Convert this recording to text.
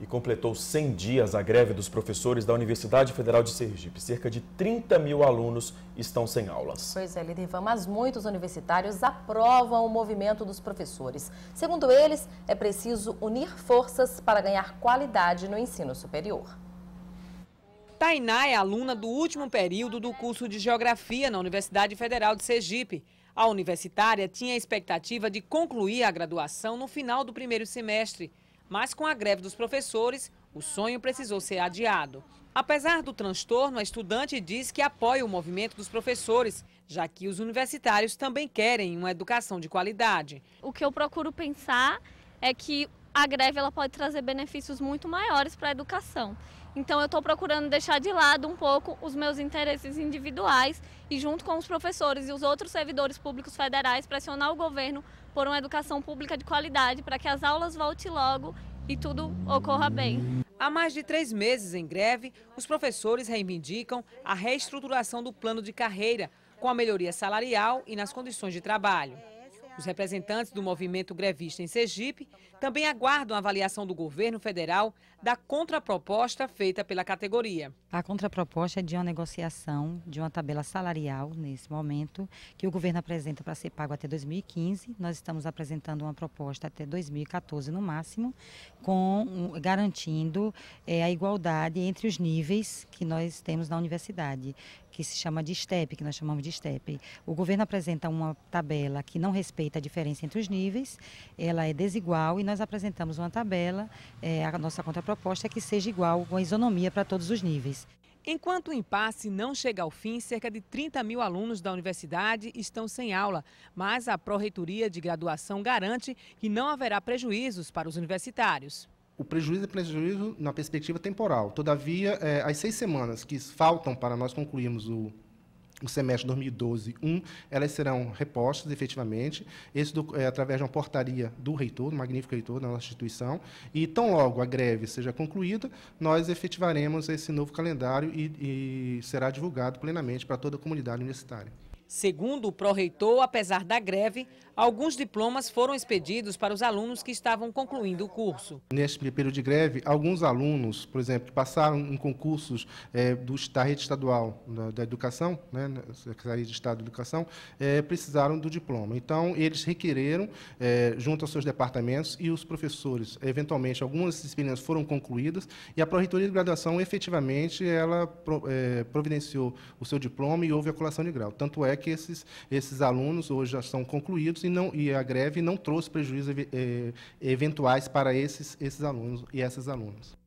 e completou 100 dias a greve dos professores da Universidade Federal de Sergipe. Cerca de 30 mil alunos estão sem aulas. Pois é, Ivan, mas muitos universitários aprovam o movimento dos professores. Segundo eles, é preciso unir forças para ganhar qualidade no ensino superior. Tainá é aluna do último período do curso de Geografia na Universidade Federal de Sergipe. A universitária tinha a expectativa de concluir a graduação no final do primeiro semestre. Mas com a greve dos professores, o sonho precisou ser adiado. Apesar do transtorno, a estudante diz que apoia o movimento dos professores, já que os universitários também querem uma educação de qualidade. O que eu procuro pensar é que a greve ela pode trazer benefícios muito maiores para a educação. Então eu estou procurando deixar de lado um pouco os meus interesses individuais e junto com os professores e os outros servidores públicos federais pressionar o governo por uma educação pública de qualidade para que as aulas voltem logo e tudo ocorra bem. Há mais de três meses em greve, os professores reivindicam a reestruturação do plano de carreira, com a melhoria salarial e nas condições de trabalho. Os representantes do movimento grevista em Sergipe também aguardam a avaliação do governo federal da contraproposta feita pela categoria. A contraproposta é de uma negociação de uma tabela salarial, nesse momento, que o governo apresenta para ser pago até 2015. Nós estamos apresentando uma proposta até 2014 no máximo, com garantindo é, a igualdade entre os níveis que nós temos na universidade que se chama de STEP, que nós chamamos de STEP. O governo apresenta uma tabela que não respeita a diferença entre os níveis, ela é desigual e nós apresentamos uma tabela, é, a nossa contraproposta é que seja igual, com isonomia para todos os níveis. Enquanto o impasse não chega ao fim, cerca de 30 mil alunos da universidade estão sem aula, mas a Pró-Reitoria de Graduação garante que não haverá prejuízos para os universitários o prejuízo é prejuízo na perspectiva temporal. Todavia, é, as seis semanas que faltam para nós concluirmos o, o semestre 2012-1, elas serão repostas efetivamente, do, é, através de uma portaria do reitor, do magnífico reitor da nossa instituição, e tão logo a greve seja concluída, nós efetivaremos esse novo calendário e, e será divulgado plenamente para toda a comunidade universitária. Segundo o pró-reitor, apesar da greve, alguns diplomas foram expedidos para os alunos que estavam concluindo o curso. Neste período de greve, alguns alunos, por exemplo, que passaram em concursos é, do, da rede estadual da, da educação, né, Secretaria de Estado de Educação, é, precisaram do diploma. Então, eles requereram, é, junto aos seus departamentos e os professores, eventualmente, algumas disciplinas foram concluídas e a pró-reitoria de graduação, efetivamente, ela é, providenciou o seu diploma e houve a colação de grau. Tanto é que esses, esses alunos hoje já são concluídos e, não, e a greve não trouxe prejuízos eh, eventuais para esses, esses alunos e essas alunas.